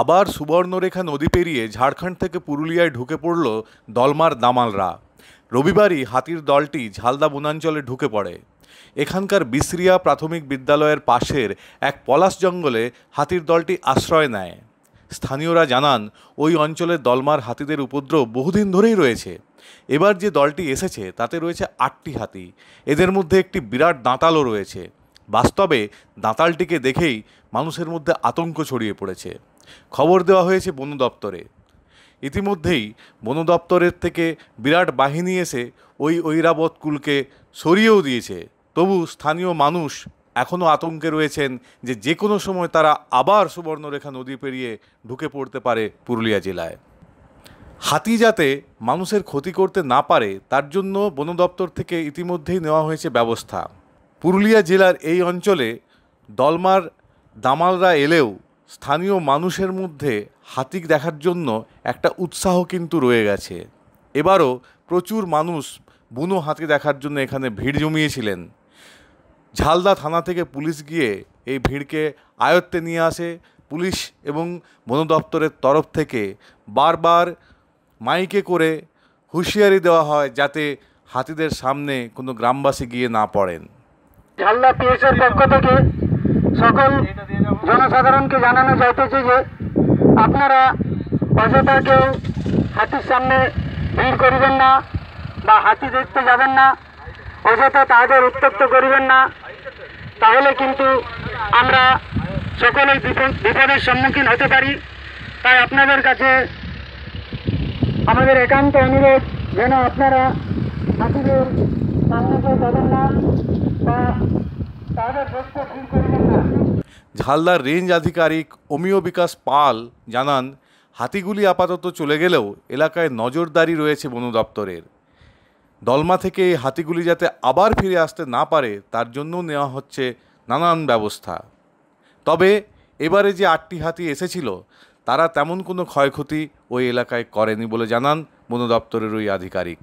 আবার সুবর্ণরেখা নদী পেরিয়ে ঝাড়খণ্ড থেকে পুরুলিয়ায় ঢুকে পড়ল দলমার দামালরা রবিবারই হাতির দলটি ঝালদা বনাঞ্চলে ঢুকে পড়ে এখানকার বিশ্রিয়া প্রাথমিক বিদ্যালয়ের পাশের এক পলাশ জঙ্গলে হাতির দলটি আশ্রয় নেয় স্থানীয়রা জানান ওই অঞ্চলের দলমার হাতিদের উপদ্রব বহুদিন ধরেই রয়েছে এবার যে দলটি এসেছে তাতে রয়েছে আটটি হাতি এদের মধ্যে একটি বিরাট দাঁতালও রয়েছে বাস্তবে দাঁতালটিকে দেখেই মানুষের মধ্যে আতঙ্ক ছড়িয়ে পড়েছে খবর দেওয়া হয়েছে বন দপ্তরে ইতিমধ্যেই বন দপ্তরের থেকে বিরাট বাহিনী এসে ওই ঐরাবত কুলকে সরিয়েও দিয়েছে তবু স্থানীয় মানুষ এখনও আতঙ্কে রয়েছেন যে যে কোনো সময় তারা আবার সুবর্ণরেখা নদী পেরিয়ে ঢুকে পড়তে পারে পুরুলিয়া জেলায় হাতি যাতে মানুষের ক্ষতি করতে না পারে তার জন্য বন দপ্তর থেকে ইতিমধ্যেই নেওয়া হয়েছে ব্যবস্থা পুরুলিয়া জেলার এই অঞ্চলে দলমার দামালরা এলেও স্থানীয় মানুষের মধ্যে হাতিক দেখার জন্য একটা উৎসাহ কিন্তু রয়ে গেছে এবারও প্রচুর মানুষ বুনো হাতি দেখার জন্য এখানে ভিড় জমিয়েছিলেন ঝালদা থানা থেকে পুলিশ গিয়ে এই ভিড়কে আয়ত্তে নিয়ে আসে পুলিশ এবং বন দপ্তরের তরফ থেকে বারবার মাইকে করে হুঁশিয়ারি দেওয়া হয় যাতে হাতিদের সামনে কোনো গ্রামবাসী গিয়ে না পড়েন ঝালদা পিএসের পক্ষ থেকে সকল জনসাধারণকে জানানো যাইতেছে যে আপনারা অযথা কেউ হাতির সামনে ভিড় করিবেন না বা হাতি দেখতে যাবেন না অযথা তাদের উত্তপ্ত করিবেন না তাহলে কিন্তু আমরা সকলেই বিপদের সম্মুখীন হতে পারি তাই আপনাদের কাছে আমাদের একান্ত অনুরোধ যেন আপনারা হাতিদের সামনে কেউ যাবেন না বা ঝালদার রেঞ্জ আধিকারিক অমিয় বিকাশ পাল জানান হাতিগুলি আপাতত চলে গেলেও এলাকায় নজরদারি রয়েছে বন দপ্তরের দলমা থেকে এই হাতিগুলি যাতে আবার ফিরে আসতে না পারে তার জন্য নেওয়া হচ্ছে নানান ব্যবস্থা তবে এবারে যে আটটি হাতি এসেছিল তারা তেমন কোনো ক্ষয়ক্ষতি ওই এলাকায় করেনি বলে জানান বন দপ্তরের ওই আধিকারিক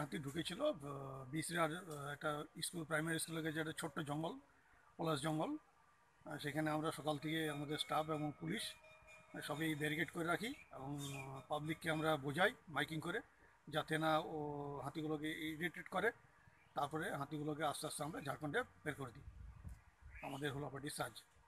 হাতি ঢুকেছিল বিসিরার একটা স্কুল প্রাইমারি স্কুলের কাছে একটা ছোট্ট জঙ্গল পলাশ জঙ্গল সেখানে আমরা সকাল থেকে আমাদের স্টাফ এবং পুলিশ সবই ব্যারিকেড করে রাখি এবং পাবলিককে আমরা বোঝাই মাইকিং করে যাতে না ও হাতিগুলোকে ইরিটেট করে তারপরে হাতিগুলোকে আস্তে আস্তে আমরা ঝাড়খণ্ডে বের করে দিই আমাদের হোলাপাটির সাহায্যে